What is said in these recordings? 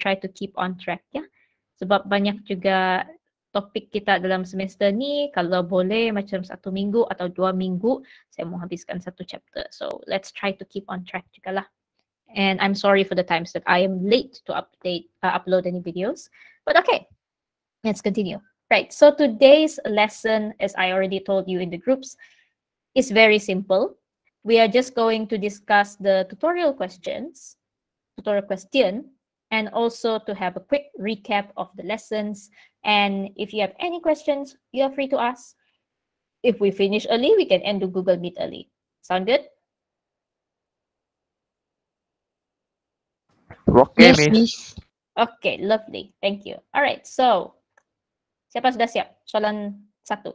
try to keep on track ya. Sebab banyak juga topik kita dalam semester ni kalau boleh macam satu minggu atau dua minggu saya mau habiskan satu chapter. So let's try to keep on track juga And I'm sorry for the times that I am late to update uh, upload any videos. But okay, let's continue. Right, so today's lesson, as I already told you in the groups, is very simple. We are just going to discuss the tutorial questions, tutorial question, and also to have a quick recap of the lessons. And if you have any questions, you are free to ask. If we finish early, we can end the Google Meet early. Sound good? Okay, yes, miss. Okay, lovely. Thank you. All right, so siapa sudah siap? Soalan satu.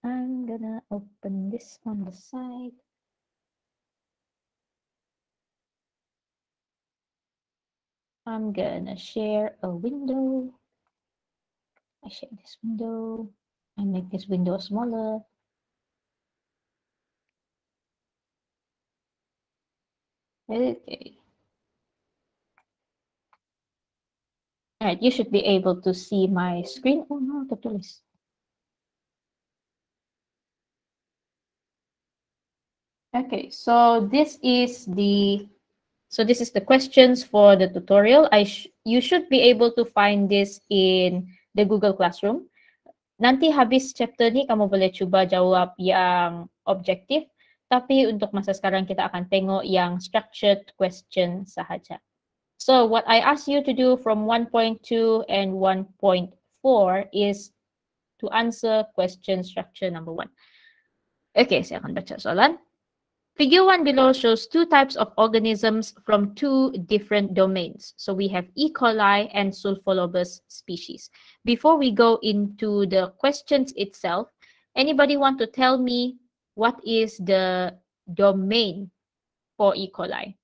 I'm gonna open this on the side. I'm gonna share a window. I share this window. I make this window smaller. Okay. All right, you should be able to see my screen. Oh no, the police. Okay, so this is the So this is the questions for the tutorial. I sh you should be able to find this in the Google Classroom. Nanti habis chapter ni kamu boleh cuba jawab yang objektif. Tapi untuk masa sekarang kita akan tengok yang structured question sahaja. So what I ask you to do from 1.2 and 1.4 is to answer question structure number one. Okay, saya akan baca soalan. Figure 1 below shows two types of organisms from two different domains. So we have E. coli and Sulfolobus species. Before we go into the questions itself, anybody want to tell me what is the domain for E. coli?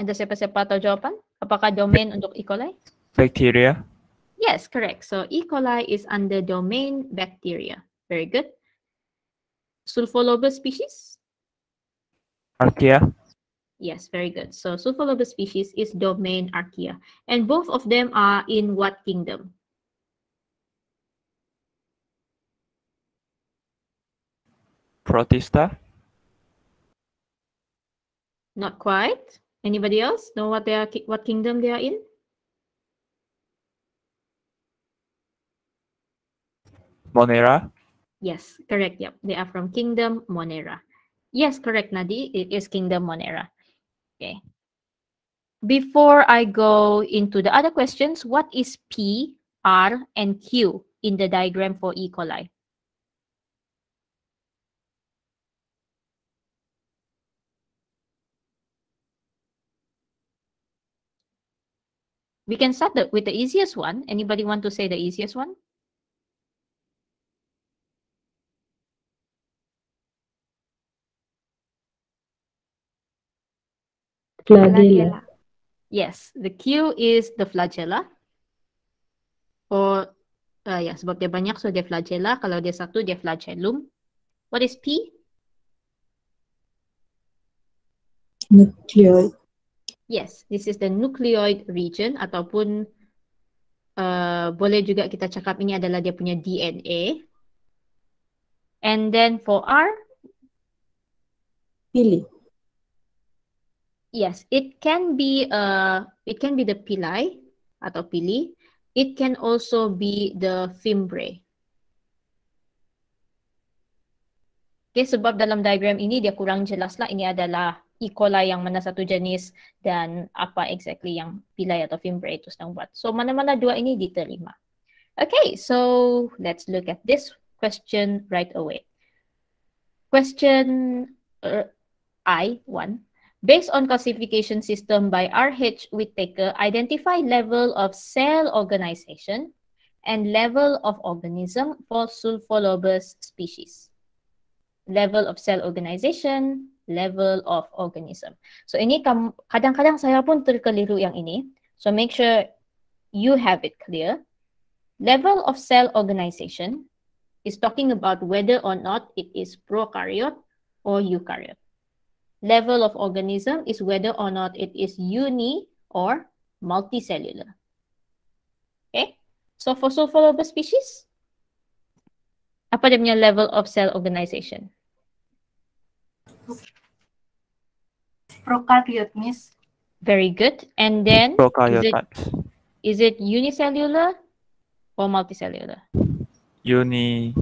Ada siapa-siapa tahu jawapan? Apakah domain untuk E. coli? Bacteria. Yes, correct. So E. coli is under domain bacteria. Very good. Sulfolobus species? Archaea. Yes, very good. So Sulfolobus species is domain Archaea. And both of them are in what kingdom? Protista. Not quite. Anybody else know what they are, what kingdom they are in? Monera? Yes, correct. Yep. They are from Kingdom Monera. Yes, correct, Nadi. It is Kingdom Monera. Okay. Before I go into the other questions, what is P, R, and Q in the diagram for E. coli? We can start the, with the easiest one. Anybody want to say the easiest one? flagella. Yes, the Q is the flagella. Or uh, ya yeah, sebab dia banyak so dia flagella. Kalau dia satu dia flagellum. What is P? Nucleoid. Yes, this is the nucleoid region ataupun uh, boleh juga kita cakap ini adalah dia punya DNA. And then for R? Pilih. Yes, it can be uh it can be the pili atau pili. It can also be the fimbre. Okay, sebab dalam diagram ini dia kurang jelas lah ini adalah E. coli yang mana satu jenis dan apa exactly yang pilai atau fimbre itu sedang buat. So mana-mana dua ini diterima. Okay, so let's look at this question right away. Question uh, I, one. Based on classification system by R.H. Whittaker, identify level of cell organization and level of organism for sulfolobus species. Level of cell organization, level of organism. So ini kadang-kadang saya pun terkeliru yang ini. So make sure you have it clear. Level of cell organization is talking about whether or not it is prokaryote or eukaryote level of organism is whether or not it is uni or multicellular. Okay? So for sulfolobus species, apa dia punya level of cell organization? Prokaryote, miss. Very good. And then prokaryote. Is it, is it unicellular or multicellular? Uni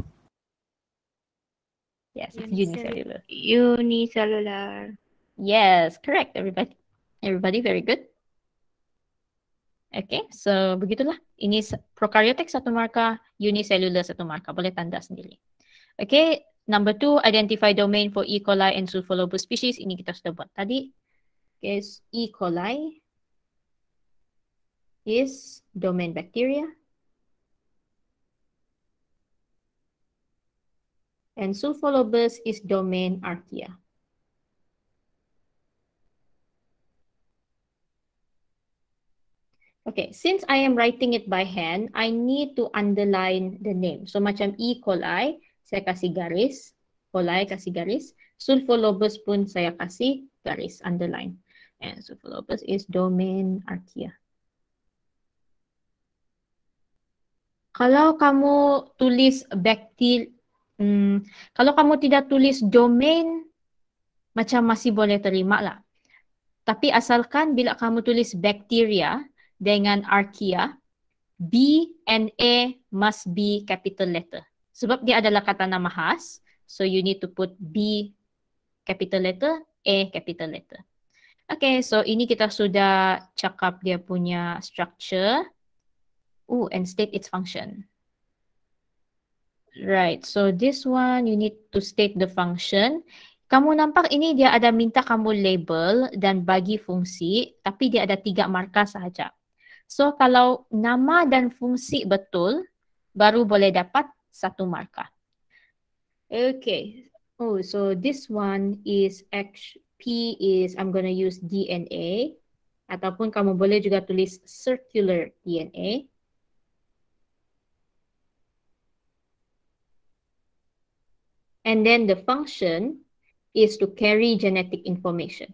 Yes, it's unicellular. Unicellular. Yes, correct everybody. Everybody very good. Okay, so begitulah. Ini prokaryotik satu markah, unicellular satu markah. Boleh tanda sendiri. Okay, number two, identify domain for E. coli and sulfolobus species. Ini kita sudah buat tadi. Okay, E. coli is domain bacteria. and sulfolobus is domain archaea. Okay, since I am writing it by hand, I need to underline the name. So macam E. coli, saya kasih garis. Coli, kasih garis. Sulfolobus pun saya kasih garis, underline. And sulfolobus is domain archaea. Kalau kamu tulis bacteria, Hmm, kalau kamu tidak tulis domain, macam masih boleh terima lah. Tapi asalkan bila kamu tulis bacteria dengan archaea, B and A must be capital letter. Sebab dia adalah kata nama khas, so you need to put B capital letter, A capital letter. Okay, so ini kita sudah cakap dia punya structure. Oh, and state its function. Right. So this one you need to state the function. Kamu nampak ini dia ada minta kamu label dan bagi fungsi tapi dia ada tiga markah sahaja. So kalau nama dan fungsi betul baru boleh dapat satu markah. Okay. Oh, so this one is X, P is I'm going to use DNA ataupun kamu boleh juga tulis circular DNA. And then the function is to carry genetic information.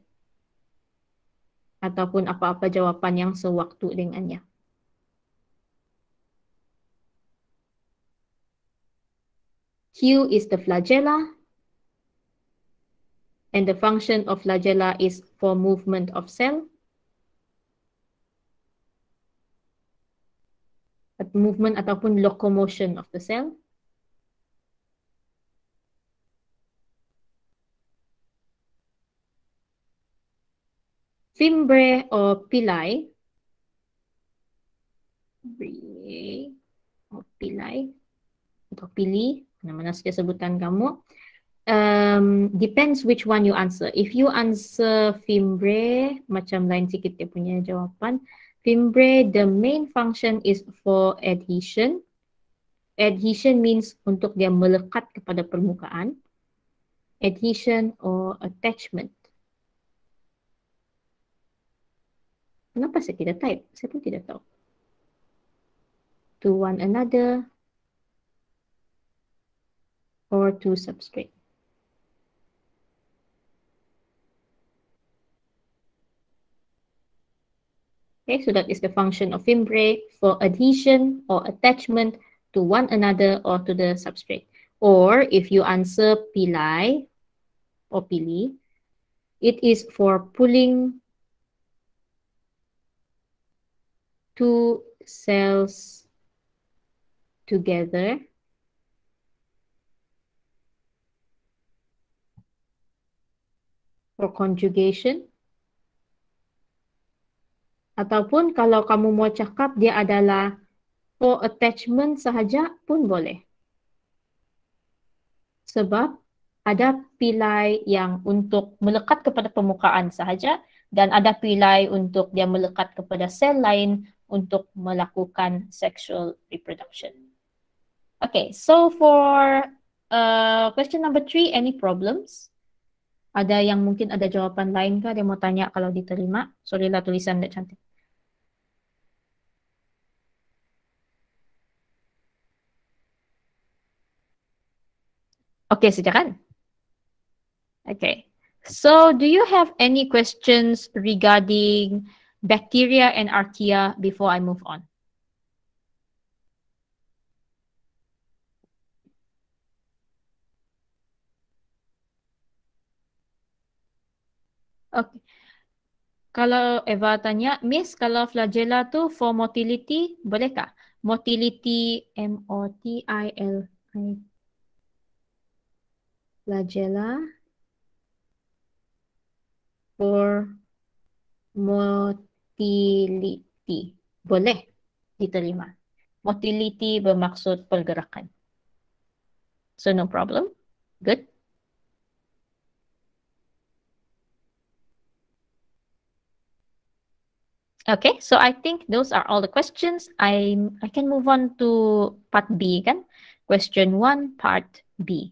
Ataupun apa-apa jawapan yang sewaktu dengannya. Q is the flagella. And the function of flagella is for movement of cell. Movement ataupun locomotion of the cell. Fimbre or Pilai. Fimbre or Pilai. Atau Pili. Mana-mana saja sebutan kamu. Um, depends which one you answer. If you answer Fimbre, macam lain sikit dia punya jawapan. Fimbre, the main function is for adhesion. Adhesion means untuk dia melekat kepada permukaan. Adhesion or attachment. Kenapa saya tidak type? Saya pun tidak tahu. To one another or to substrate. Okay, so that is the function of fimbriae for adhesion or attachment to one another or to the substrate. Or if you answer pili or pili, it is for pulling two cells together. For conjugation. Ataupun kalau kamu mau cakap dia adalah for attachment sahaja pun boleh. Sebab ada pilai yang untuk melekat kepada permukaan sahaja dan ada pilai untuk dia melekat kepada sel lain untuk melakukan sexual reproduction. Okay, so for uh, question number three, any problems? Ada yang mungkin ada jawaban lain kah? Dia mau tanya kalau diterima. Sorry lah tulisan tidak cantik. Okay, sejakan. Okay. So, do you have any questions regarding bacteria and archaea before I move on. Okay. Kalau Eva tanya, Miss, kalau flagella tu for motility, bolehkah? Motility, M-O-T-I-L. Flagella. For motility motility. Boleh diterima. Motility bermaksud pergerakan. So no problem. Good. Okay, so I think those are all the questions. I I can move on to part B again. Question 1 part B.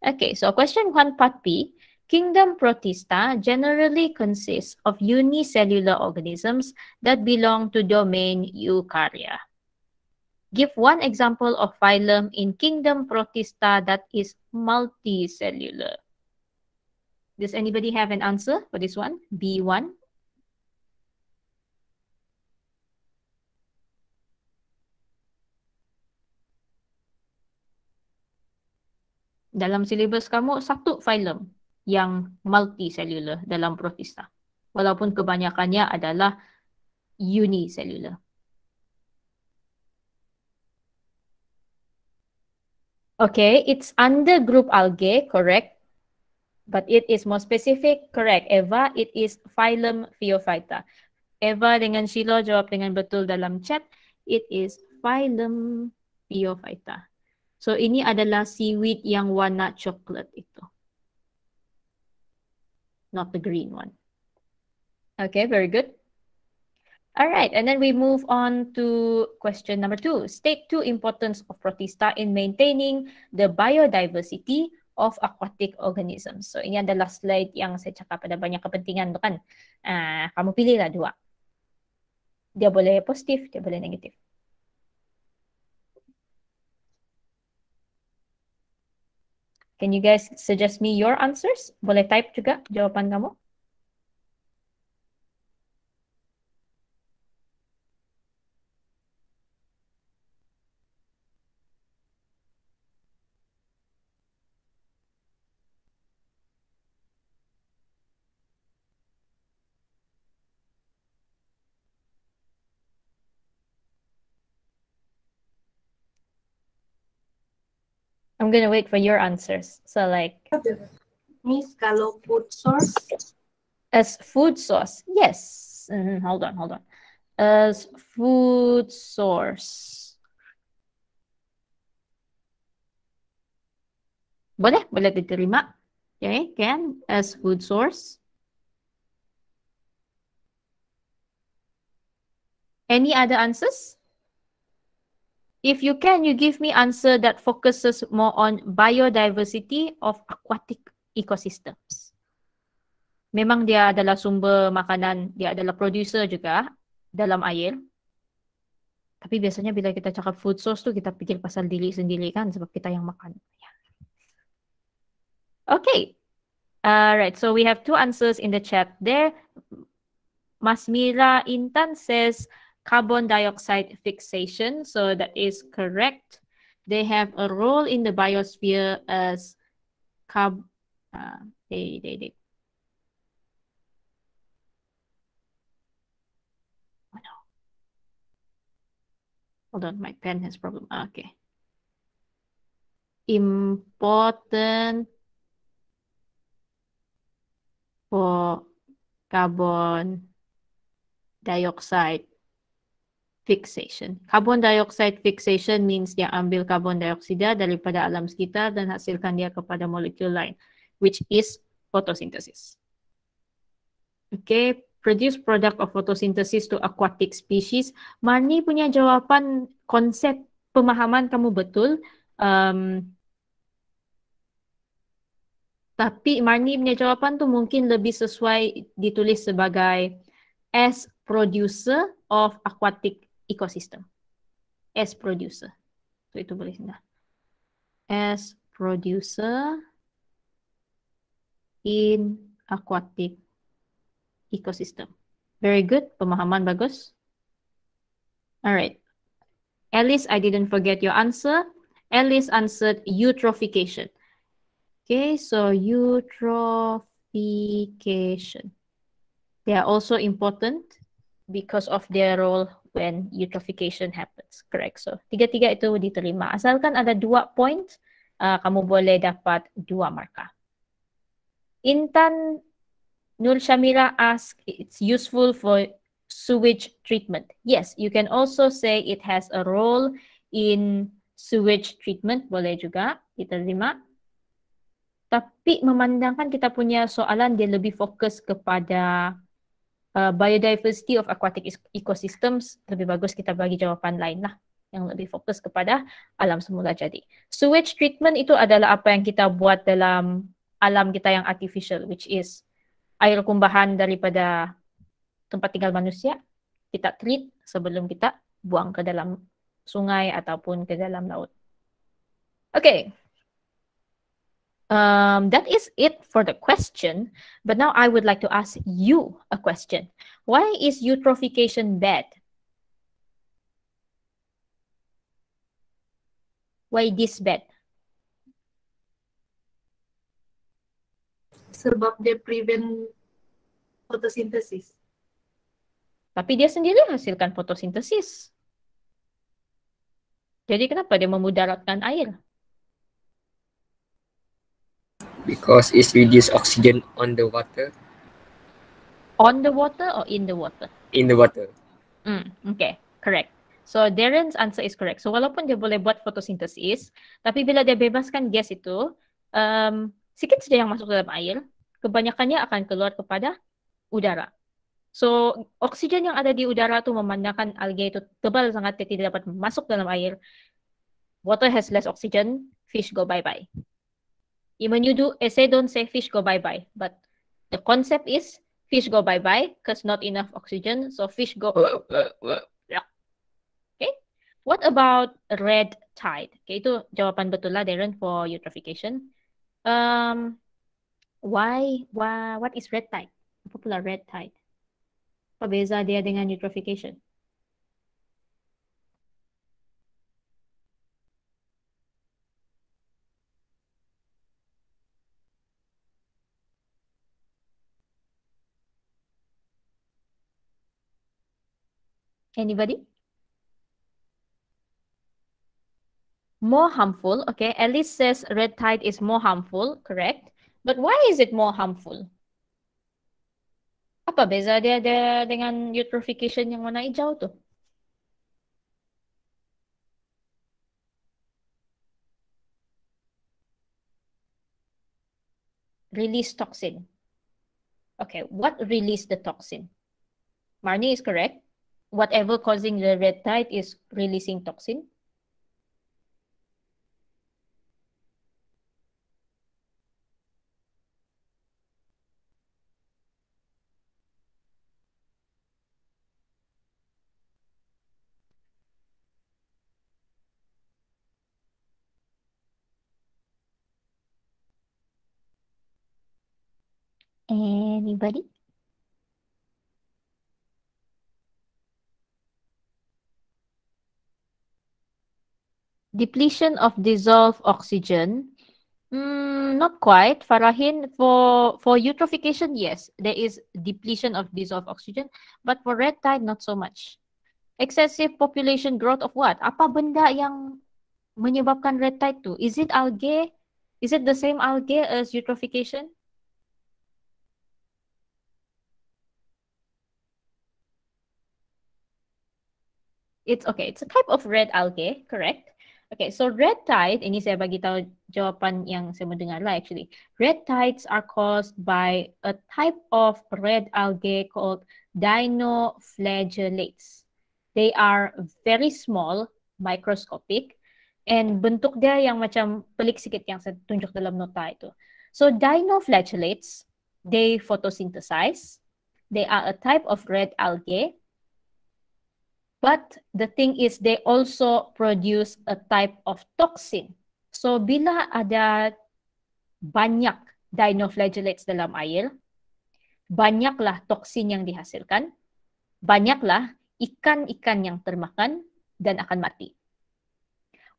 Okay, so question 1 part B Kingdom Protista generally consists of unicellular organisms that belong to domain Eukarya. Give one example of phylum in Kingdom Protista that is multicellular. Does anybody have an answer for this one? B1? Dalam silibus kamu, satu phylum yang multicellular dalam protista. Walaupun kebanyakannya adalah unicellular. Okay, it's under group algae, correct? But it is more specific, correct. Eva, it is phylum Theophyta. Eva dengan Shiloh jawab dengan betul dalam chat. It is phylum Theophyta. So ini adalah seaweed yang warna coklat itu not the green one. Okay, very good. All right, and then we move on to question number two. State two importance of protista in maintaining the biodiversity of aquatic organisms. So ini adalah slide yang saya cakap ada banyak kepentingan tu kan. Uh, kamu pilihlah dua. Dia boleh positif, dia boleh negatif. Can you guys suggest me your answers? Boleh type juga jawapan kamu. I'm gonna wait for your answers. So like Miss Galo food source. As food source, yes. Mm, hold on, hold on. As food source. Boleh, boleh diterima. Okay, can as food source. Any other answers? If you can, you give me answer that focuses more on biodiversity of aquatic ecosystems. Memang dia adalah sumber makanan, dia adalah producer juga dalam air. Tapi biasanya bila kita cakap food source tu, kita fikir pasal diri sendiri kan sebab kita yang makan. Okay. Alright, so we have two answers in the chat there. Masmira Intan says, carbon dioxide fixation. So that is correct. They have a role in the biosphere as carb uh, they, they, they. Oh, no. Hold on, my pen has problem. Ah, okay. Important for carbon dioxide fixation. Carbon dioxide fixation means dia ambil karbon dioksida daripada alam sekitar dan hasilkan dia kepada molekul lain, which is photosynthesis. Okay, produce product of photosynthesis to aquatic species. Marni punya jawapan konsep pemahaman kamu betul. Um, tapi Marni punya jawapan tu mungkin lebih sesuai ditulis sebagai as producer of aquatic ecosystem as producer. So itu boleh singgah. As producer in aquatic ecosystem. Very good. Pemahaman bagus. All right. At least I didn't forget your answer. At least answered eutrophication. Okay, so eutrophication. They are also important because of their role when eutrophication happens. Correct. So tiga-tiga itu diterima. Asalkan ada dua point, uh, kamu boleh dapat dua markah. Intan Nur Shamira ask it's useful for sewage treatment. Yes, you can also say it has a role in sewage treatment. Boleh juga diterima. Tapi memandangkan kita punya soalan dia lebih fokus kepada Uh, biodiversity of aquatic e- ecosystems lebih bagus kita bagi jawapan lain lah yang lebih fokus kepada alam semula jadi. Sewage treatment itu adalah apa yang kita buat dalam alam kita yang artificial which is air kumbahan daripada tempat tinggal manusia kita treat sebelum kita buang ke dalam sungai ataupun ke dalam laut. Okay, Um, that is it for the question. But now I would like to ask you a question. Why is eutrophication bad? Why this bad? Sebab dia prevent photosynthesis. Tapi dia sendiri hasilkan fotosintesis. Jadi kenapa dia memudaratkan air? because it's reduce oxygen on the water. On the water or in the water? In the water. Hmm. Okay. Correct. So Darren's answer is correct. So walaupun dia boleh buat fotosintesis, tapi bila dia bebaskan gas itu, um, sikit saja yang masuk ke dalam air, kebanyakannya akan keluar kepada udara. So oksigen yang ada di udara itu memandangkan algae itu tebal sangat dia tidak dapat masuk dalam air. Water has less oxygen, fish go bye-bye. Even you do essay, don't say fish go bye bye. But the concept is fish go bye bye because not enough oxygen. So fish go. okay. What about red tide? Okay, itu jawapan betul lah, Darren, for eutrophication. Um, why? Why? What is red tide? Popular red tide. Apa beza dia dengan eutrophication? Anybody? More harmful. Okay. Alice says red tide is more harmful. Correct. But why is it more harmful? Apa beza dia, dia dengan eutrophication yang warna hijau tu? Release toxin. Okay, what released the toxin? Marnie is correct whatever causing the red tide is releasing toxin. Anybody? depletion of dissolved oxygen. Mm, not quite, Farahin. For for eutrophication, yes, there is depletion of dissolved oxygen, but for red tide, not so much. Excessive population growth of what? Apa benda yang menyebabkan red tide tu? Is it algae? Is it the same algae as eutrophication? It's okay. It's a type of red algae, correct? Okay, so red tide ini saya bagi tahu jawapan yang saya mendengar lah actually. Red tides are caused by a type of red algae called dinoflagellates. They are very small, microscopic, and bentuk dia yang macam pelik sikit yang saya tunjuk dalam nota itu. So dinoflagellates, they photosynthesize. They are a type of red algae But the thing is they also produce a type of toxin. So bila ada banyak dinoflagellates dalam air, banyaklah toksin yang dihasilkan, banyaklah ikan-ikan yang termakan dan akan mati.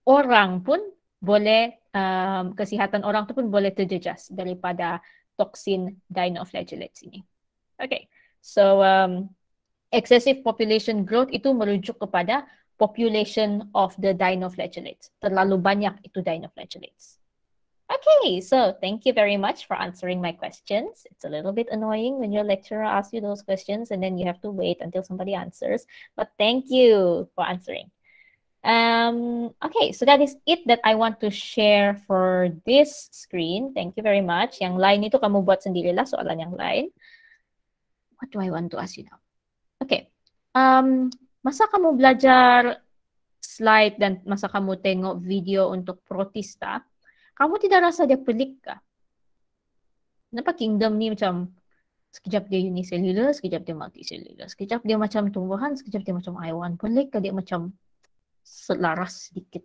Orang pun boleh, um, kesihatan orang tu pun boleh terjejas daripada toksin dinoflagellates ini. Okay, so um, excessive population growth itu merujuk kepada population of the dinoflagellates. Terlalu banyak itu dinoflagellates. Okay, so thank you very much for answering my questions. It's a little bit annoying when your lecturer asks you those questions and then you have to wait until somebody answers. But thank you for answering. Um, okay, so that is it that I want to share for this screen. Thank you very much. Yang lain itu kamu buat sendirilah soalan yang lain. What do I want to ask you now? um, masa kamu belajar slide dan masa kamu tengok video untuk protista, kamu tidak rasa dia pelik kah? Kenapa kingdom ni macam sekejap dia unicellular, sekejap dia multicellular, sekejap dia macam tumbuhan, sekejap dia macam haiwan, pelik kah dia macam selaras sedikit?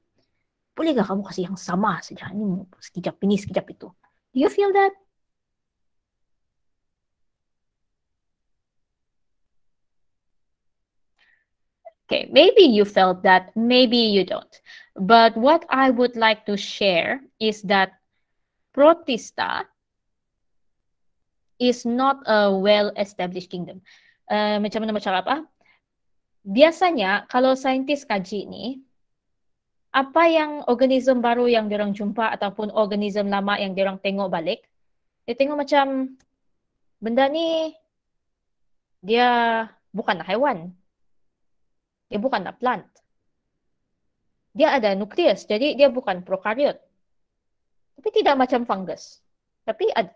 Bolehkah kamu kasih yang sama saja? Ini sekejap ini, sekejap itu. Do you feel that? Okay, maybe you felt that, maybe you don't. But what I would like to share is that protista is not a well-established kingdom. Uh, macam mana macam apa? Biasanya kalau saintis kaji ni, apa yang organism baru yang diorang jumpa ataupun organism lama yang diorang tengok balik, dia tengok macam benda ni dia bukan haiwan. dia bukan a plant. Dia ada nukleus, jadi dia bukan prokaryot. Tapi tidak macam fungus. Tapi ada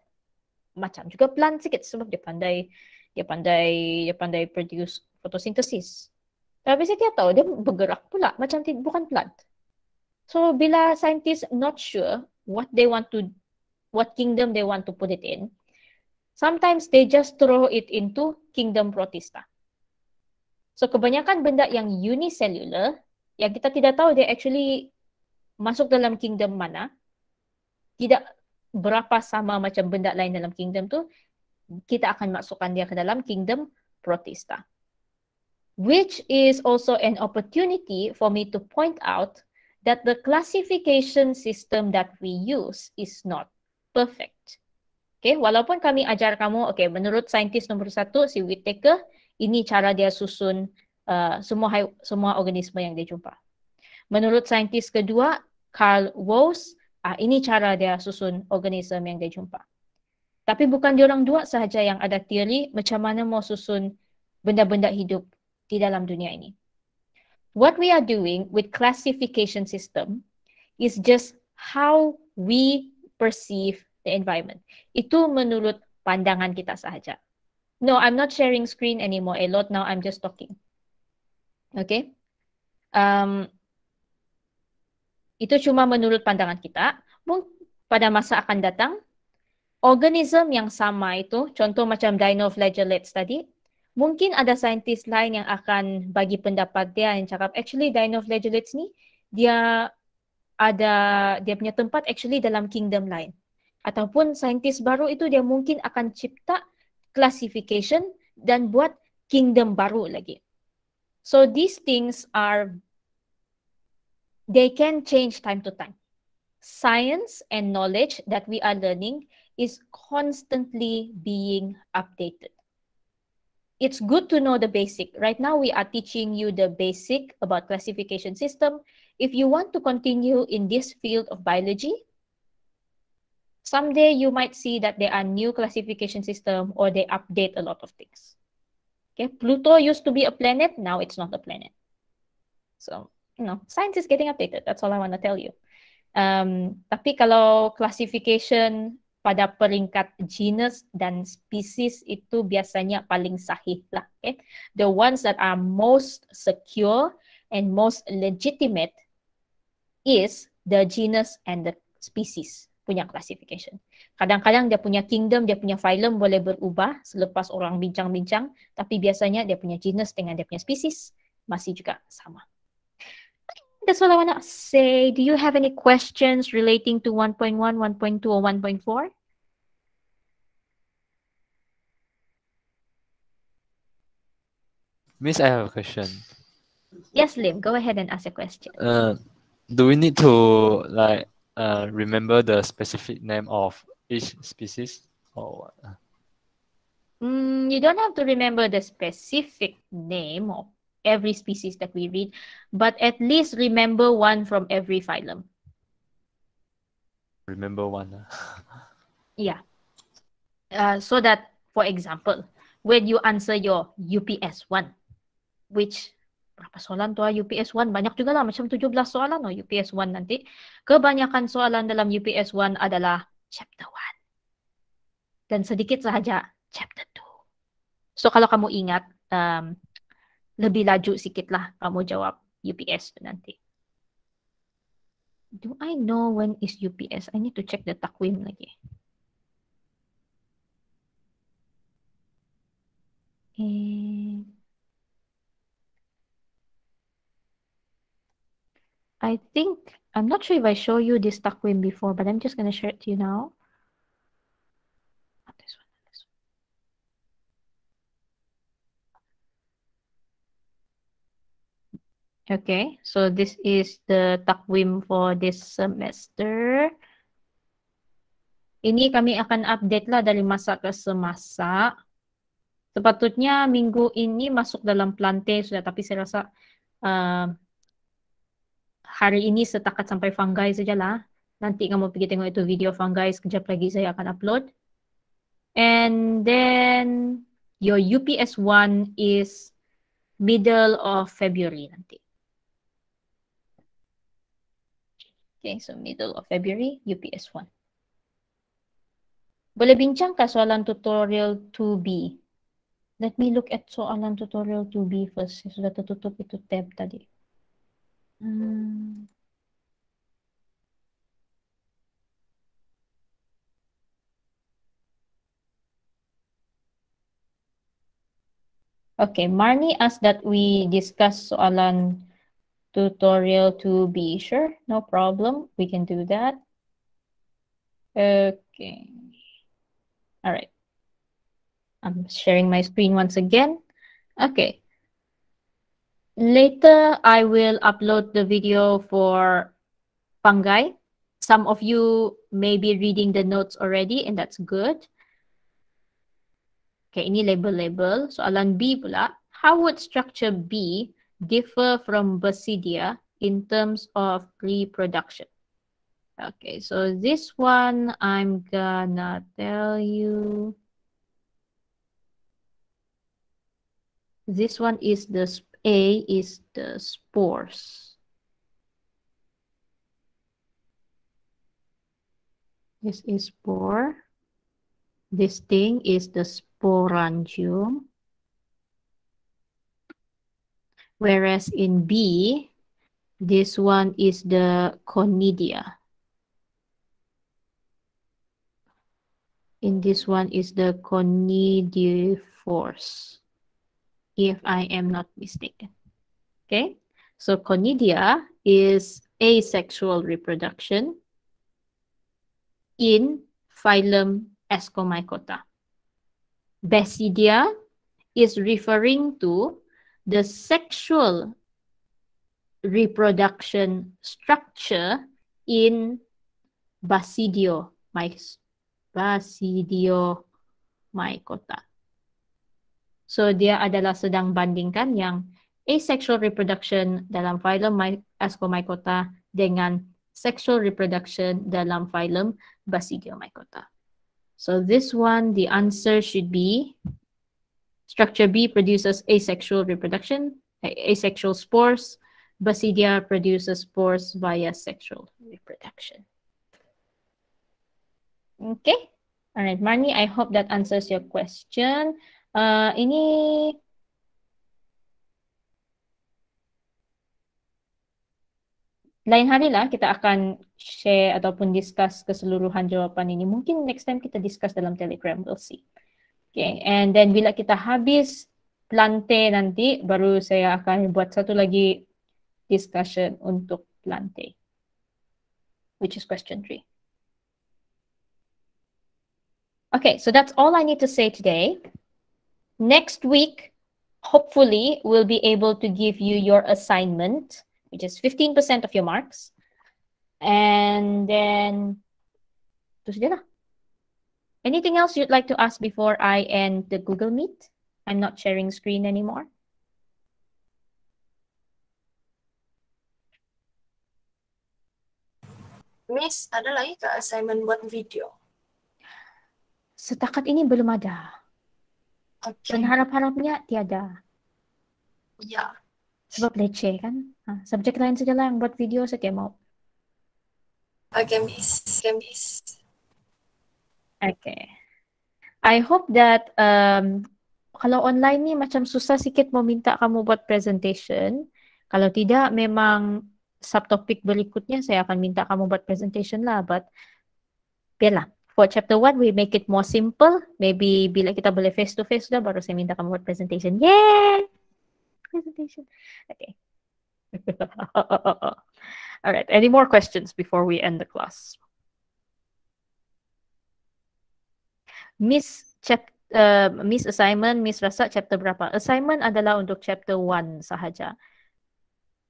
macam juga plant sikit sebab dia pandai dia pandai dia pandai produce fotosintesis. Tapi saya tahu dia bergerak pula macam t- bukan plant. So bila scientist not sure what they want to what kingdom they want to put it in, sometimes they just throw it into kingdom protista. So kebanyakan benda yang unicellular yang kita tidak tahu dia actually masuk dalam kingdom mana tidak berapa sama macam benda lain dalam kingdom tu kita akan masukkan dia ke dalam kingdom protista. Which is also an opportunity for me to point out that the classification system that we use is not perfect. Okay, walaupun kami ajar kamu, okay, menurut saintis nomor satu, si Whittaker, ini cara dia susun uh, semua semua organisme yang dia jumpa. Menurut saintis kedua, Carl Woese, uh, ah, ini cara dia susun organisme yang dia jumpa. Tapi bukan diorang dua sahaja yang ada teori macam mana mau susun benda-benda hidup di dalam dunia ini. What we are doing with classification system is just how we perceive the environment. Itu menurut pandangan kita sahaja. No, I'm not sharing screen anymore, Elot. Now I'm just talking. Okay? Um, itu cuma menurut pandangan kita. Pada masa akan datang, organism yang sama itu, contoh macam dinoflagellates tadi, mungkin ada saintis lain yang akan bagi pendapat dia yang cakap, actually dinoflagellates ni, dia ada, dia punya tempat actually dalam kingdom lain. Ataupun saintis baru itu dia mungkin akan cipta classification dan buat kingdom baru lagi. So these things are, they can change time to time. Science and knowledge that we are learning is constantly being updated. It's good to know the basic. Right now, we are teaching you the basic about classification system. If you want to continue in this field of biology, someday you might see that there are new classification system or they update a lot of things. Okay, Pluto used to be a planet, now it's not a planet. So, you know, science is getting updated. That's all I want to tell you. Um, tapi kalau classification pada peringkat genus dan species itu biasanya paling sahih lah. Okay? The ones that are most secure and most legitimate is the genus and the species. punya classification. Kadang-kadang dia punya kingdom, dia punya phylum boleh berubah selepas orang bincang-bincang tapi biasanya dia punya genus dengan dia punya species masih juga sama. That's all I want to say. Do you have any questions relating to 1.1, 1.2 or 1.4? Miss, I have a question. Yes, Lim, go ahead and ask a question. Uh, do we need to like uh, remember the specific name of each species or what? Mm, you don't have to remember the specific name of every species that we read, but at least remember one from every phylum. Remember one. Ah. yeah. Uh, so that, for example, when you answer your UPS 1, which berapa soalan tu ah UPS 1 banyak juga lah macam 17 soalan oh UPS 1 nanti kebanyakan soalan dalam UPS 1 adalah chapter 1 dan sedikit sahaja chapter 2 so kalau kamu ingat um, lebih laju sikit lah kamu jawab UPS tu nanti do I know when is UPS I need to check the takwim lagi Eh, I think I'm not sure if I show you this duck wing before, but I'm just gonna share it to you now. Not this one, not this one. Okay, so this is the duck wing for this semester. Ini kami akan update lah dari masa ke semasa. Sepatutnya minggu ini masuk dalam plante sudah, tapi saya rasa. Uh, hari ini setakat sampai fungi sajalah. Nanti kamu pergi tengok itu video fungi sekejap lagi saya akan upload. And then your UPS 1 is middle of February nanti. Okay, so middle of February, UPS 1. Boleh bincangkah soalan tutorial 2B? Let me look at soalan tutorial 2B first. Saya sudah tertutup itu tab tadi. Mm. okay, Marnie asked that we discuss Soalan tutorial to be sure. No problem. We can do that. Okay. All right. I'm sharing my screen once again. Okay later I will upload the video for fungi. Some of you may be reading the notes already and that's good. Okay, ini label-label. Soalan B pula. How would structure B differ from Basidia in terms of reproduction? Okay, so this one I'm gonna tell you. This one is the a is the spores. This is spore. This thing is the sporangium. Whereas in B, this one is the conidia. In this one is the conidiophores if I am not mistaken. Okay, so conidia is asexual reproduction in phylum Ascomycota. Basidia is referring to the sexual reproduction structure in Basidio, Basidio mycota. So dia adalah sedang bandingkan yang asexual reproduction dalam filem Ascomycota dengan sexual reproduction dalam phylum Basidiomycota. So this one, the answer should be structure B produces asexual reproduction, eh, asexual spores. Basidia produces spores via sexual reproduction. Okay. All right, Marnie, I hope that answers your question. Uh, ini lain hari lah kita akan share ataupun discuss keseluruhan jawapan ini. Mungkin next time kita discuss dalam telegram, we'll see. Okay, and then bila kita habis plante nanti, baru saya akan buat satu lagi discussion untuk plante. Which is question three. Okay, so that's all I need to say today. Next week, hopefully, we'll be able to give you your assignment, which is 15% of your marks. And then, anything else you'd like to ask before I end the Google Meet? I'm not sharing screen anymore. Miss, ada lagi ke assignment buat video? Setakat ini belum ada. Okay. Dan harap-harapnya tiada. Ya. Yeah. Sebab leceh kan? Ha, subjek lain sajalah yang buat video saja mau. Okay, miss. Okay, miss. Okay. I hope that um, kalau online ni macam susah sikit mau minta kamu buat presentation. Kalau tidak memang subtopik berikutnya saya akan minta kamu buat presentation lah but biarlah for chapter one, we make it more simple. Maybe bila kita boleh face to face sudah, baru saya minta kamu buat presentation. Yay! Presentation. Okay. All right. Any more questions before we end the class? Miss chap uh, Miss assignment, Miss Rasa chapter berapa? Assignment adalah untuk chapter one sahaja.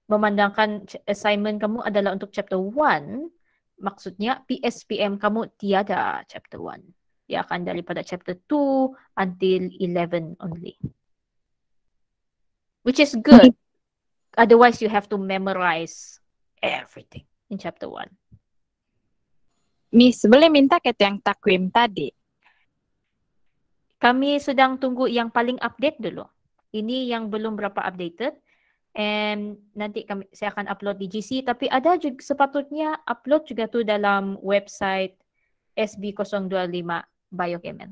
Memandangkan assignment kamu adalah untuk chapter one, maksudnya PSPM kamu tiada chapter 1. Ia akan daripada chapter 2 until 11 only. Which is good. Otherwise you have to memorize everything in chapter 1. Miss, boleh minta kata yang takwim tadi? Kami sedang tunggu yang paling update dulu. Ini yang belum berapa updated. And nanti kami, saya akan upload di GC tapi ada juga sepatutnya upload juga tu dalam website SB025 Biochemel.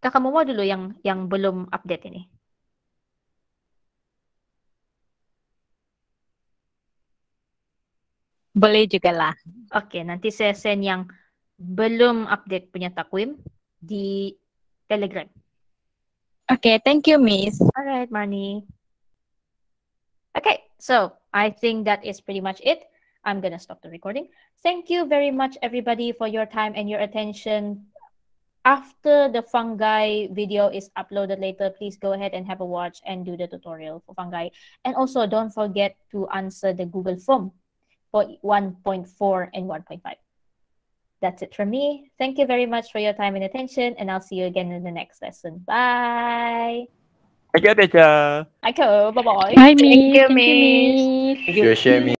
Kakak Momo dulu yang yang belum update ini. Boleh juga lah. Okey, nanti saya send yang belum update punya takwim di Telegram. Okay, thank you, Miss. All right, Marnie. Okay, so I think that is pretty much it. I'm going to stop the recording. Thank you very much, everybody, for your time and your attention. After the fungi video is uploaded later, please go ahead and have a watch and do the tutorial for fungi. And also, don't forget to answer the Google form for 1.4 and 1.5. That's it from me. Thank you very much for your time and attention, and I'll see you again in the next lesson. Bye. Thank you, teacher. Thank you. Bye-bye. Bye, Thank you, Miss. Thank you, Miss.